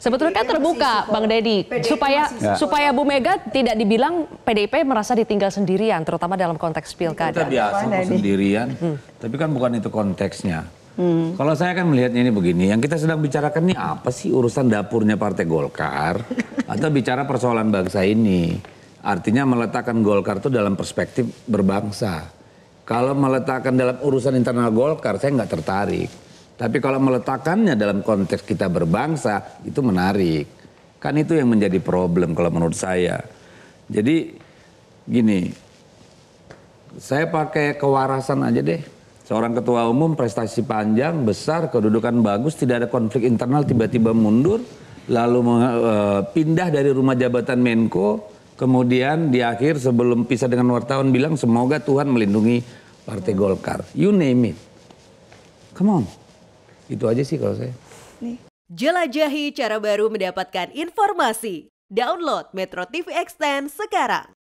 Sebetulnya kan terbuka, Bang Deddy, supaya ya. supaya Bu Mega tidak dibilang PDIP merasa ditinggal sendirian, terutama dalam konteks pilkada. Kita biasa sendirian, hmm. tapi kan bukan itu konteksnya. Hmm. Kalau saya kan melihatnya ini begini, yang kita sedang bicarakan ini apa sih urusan dapurnya Partai Golkar atau bicara persoalan bangsa ini? Artinya meletakkan Golkar itu dalam perspektif berbangsa. Kalau meletakkan dalam urusan internal Golkar, saya nggak tertarik. Tapi kalau meletakkannya dalam konteks kita berbangsa itu menarik. Kan itu yang menjadi problem kalau menurut saya. Jadi gini, saya pakai kewarasan aja deh. Seorang ketua umum prestasi panjang, besar, kedudukan bagus, tidak ada konflik internal tiba-tiba mundur lalu uh, pindah dari rumah jabatan Menko kemudian di akhir sebelum pisah dengan wartawan bilang semoga Tuhan melindungi Partai Golkar. You name it. Come on. Itu aja sih kalau saya. Jelajahi cara baru mendapatkan informasi. Download Metro TV Extend sekarang.